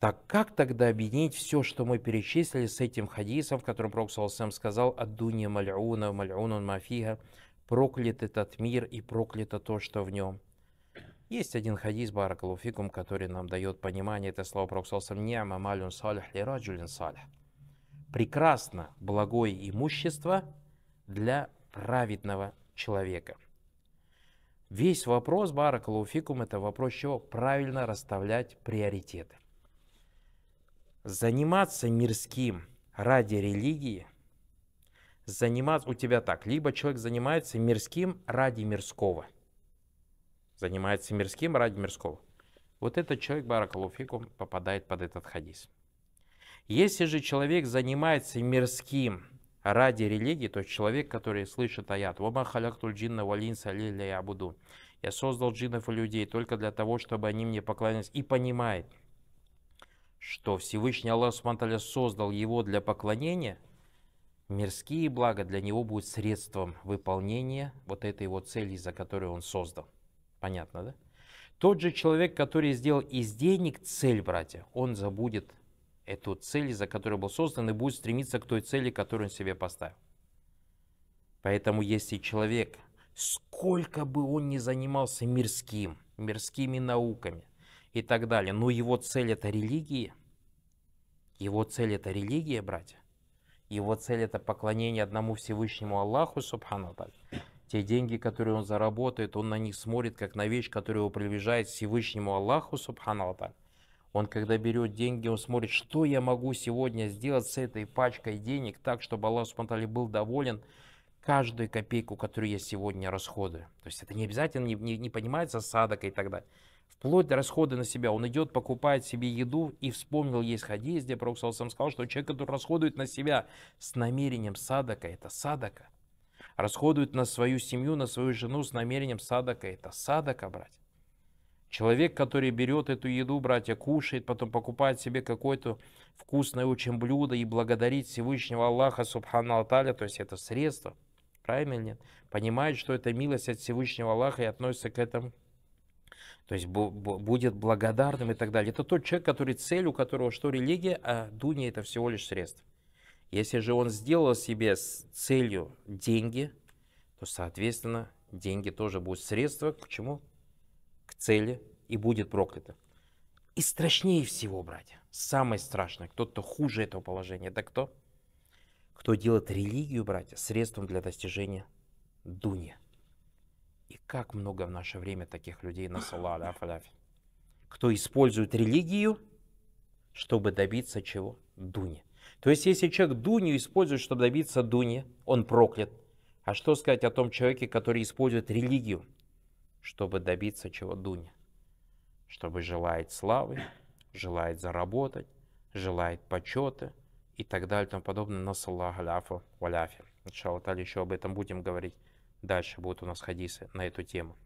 Так как тогда объединить все, что мы перечислили с этим хадисом, в котором Пророк Сам сказал «Аддунья маль'уна, маль'унун мафига» «Проклят этот мир и проклято то, что в нем». Есть один хадис Баракалуфикум, который нам дает понимание, это слова Пророка Сам «Ни'ма малюн салих ли раджулин салих». Прекрасно благое имущество для праведного человека. Весь вопрос Баракалуфикум – это вопрос чего? Правильно расставлять приоритеты заниматься мирским ради религии, заниматься у тебя так, либо человек занимается мирским ради мирского, занимается мирским ради мирского. Вот этот человек, баракалуфику, попадает под этот хадис. Если же человек занимается мирским ради религии, то есть человек, который слышит аят, «Вама халяктуль джинна валин салилля я буду». «Я создал джиннов и людей только для того, чтобы они мне поклонялись» и понимает – что Всевышний Аллах Субтитры создал его для поклонения, мирские блага для него будут средством выполнения вот этой его цели, за которую он создан. Понятно, да? Тот же человек, который сделал из денег цель, братья, он забудет эту цель, за которую был создан, и будет стремиться к той цели, которую он себе поставил. Поэтому если человек, сколько бы он ни занимался мирским, мирскими науками, и так далее. Но его цель это религии. Его цель это религия, братья. Его цель это поклонение одному Всевышнему Аллаху, субхану Те деньги, которые он заработает, он на них смотрит, как на вещь, которая его приближает Всевышнему Аллаху, субхану Он, когда берет деньги, он смотрит, что я могу сегодня сделать с этой пачкой денег так, чтобы Аллах, субхану был доволен, каждую копейку, которую я сегодня расходую. То есть это не обязательно не, не, не понимается садок и так далее вплоть до расхода на себя. Он идет, покупает себе еду и вспомнил, есть хадис, где Пророк сам сказал, что человек, который расходует на себя с намерением садака, это садака. Расходует на свою семью, на свою жену с намерением садака, это садака, брать Человек, который берет эту еду, братья, кушает, потом покупает себе какое-то вкусное очень блюдо и благодарит Всевышнего Аллаха, Субхану Аталя, то есть это средство, правильно нет? Понимает, что это милость от Всевышнего Аллаха и относится к этому то есть будет благодарным и так далее. Это тот человек, который цель, у которого что религия, а дуня это всего лишь средство. Если же он сделал себе с целью деньги, то, соответственно, деньги тоже будут средство к чему? К цели и будет проклято. И страшнее всего, братья, самое страшное, кто-то хуже этого положения, это кто? Кто делает религию, братья, средством для достижения дуни. Как много в наше время таких людей на салаляфаляфе, а, кто использует религию, чтобы добиться чего? Дуни. То есть, если человек дунью использует, чтобы добиться дуни, он проклят. А что сказать о том человеке, который использует религию, чтобы добиться чего? Дуни. Чтобы желает славы, желает заработать, желает почета и так далее и тому подобное. Но саллаху аляфу валяфи. Иншаллах, еще об этом будем говорить дальше будут у нас хадисы на эту тему.